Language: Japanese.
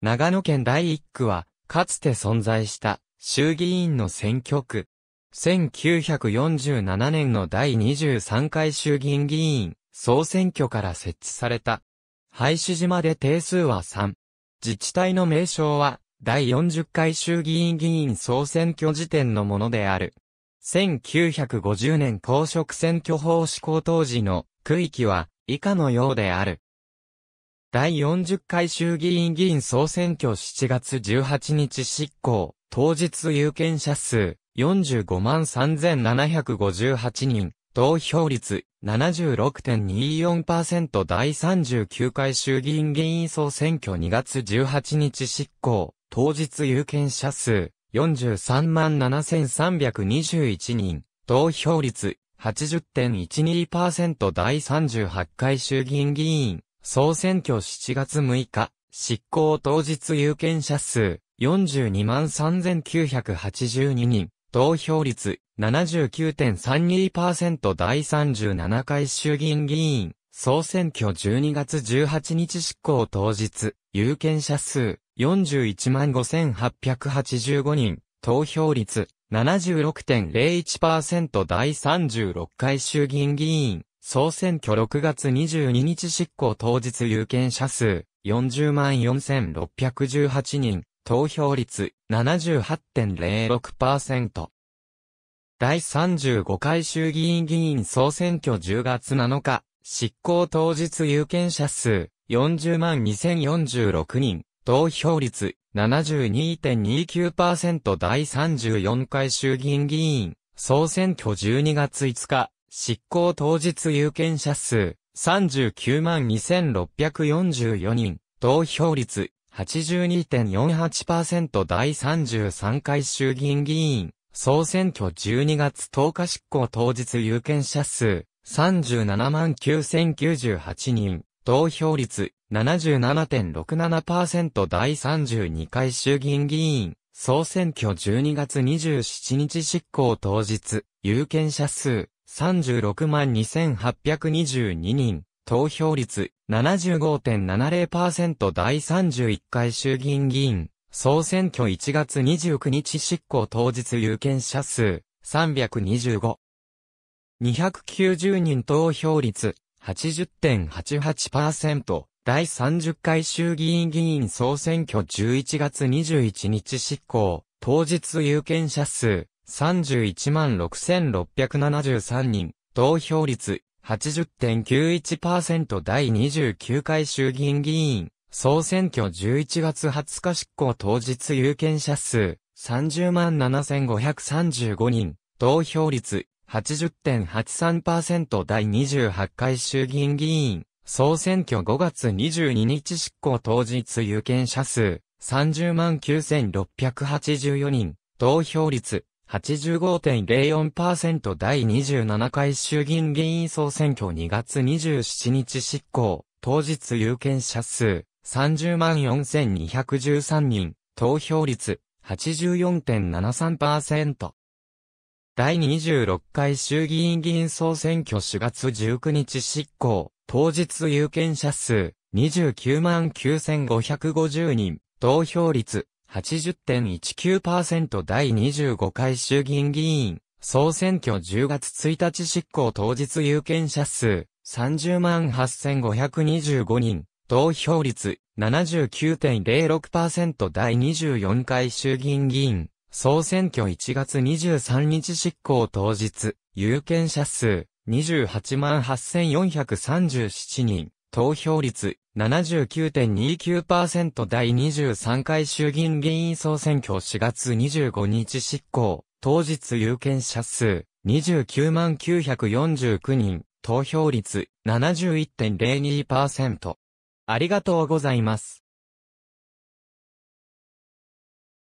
長野県第1区は、かつて存在した衆議院の選挙区。1947年の第23回衆議院議員総選挙から設置された。廃止島で定数は3。自治体の名称は、第40回衆議院議員総選挙時点のものである。1950年公職選挙法施行当時の区域は以下のようである。第40回衆議院議員総選挙7月18日執行、当日有権者数45万3758人、投票率76.24%第39回衆議院議員総選挙2月18日執行、当日有権者数43万7321人、投票率80.12%第38回衆議院議員総選挙7月6日、執行当日有権者数42万3982人、投票率79.32%第37回衆議院議員、総選挙12月18日執行当日、有権者数41万5885人、投票率76.01%第36回衆議院議員、総選挙6月22日執行当日有権者数40万4618人、投票率78.06%。第35回衆議院議員総選挙10月7日、執行当日有権者数40万2046人、投票率72.29%第34回衆議院議員、総選挙12月5日、執行当日有権者数、39万2644人、投票率82.48%第33回衆議院議員、総選挙12月10日執行当日有権者数、37万9098人、投票率77.67%第32回衆議院議員、総選挙12月27日執行当日、有権者数、362,822人、投票率75.70%第31回衆議院議員、総選挙1月29日執行当日有権者数、325。290人投票率80.88%第30回衆議院議員総選挙11月21日執行当日有権者数316,673人、投票率80.91%第29回衆議院議員、総選挙11月20日執行当日有権者数307,535人、投票率80.83%第28回衆議院議員、総選挙5月22日執行当日有権者数39,684 0人、投票率85.04%第27回衆議院議員総選挙2月27日執行、当日有権者数30万4213人、投票率84.73%。第26回衆議院議員総選挙4月19日執行、当日有権者数29万9550人、投票率80.19%第25回衆議院議員、総選挙10月1日執行当日有権者数、30万8525人、投票率79.06%第24回衆議院議員、総選挙1月23日執行当日、有権者数28万8437人、投票率79.29%第23回衆議院議員総選挙4月25日執行、当日有権者数29万949人、投票率71.02%。ありがとうございます。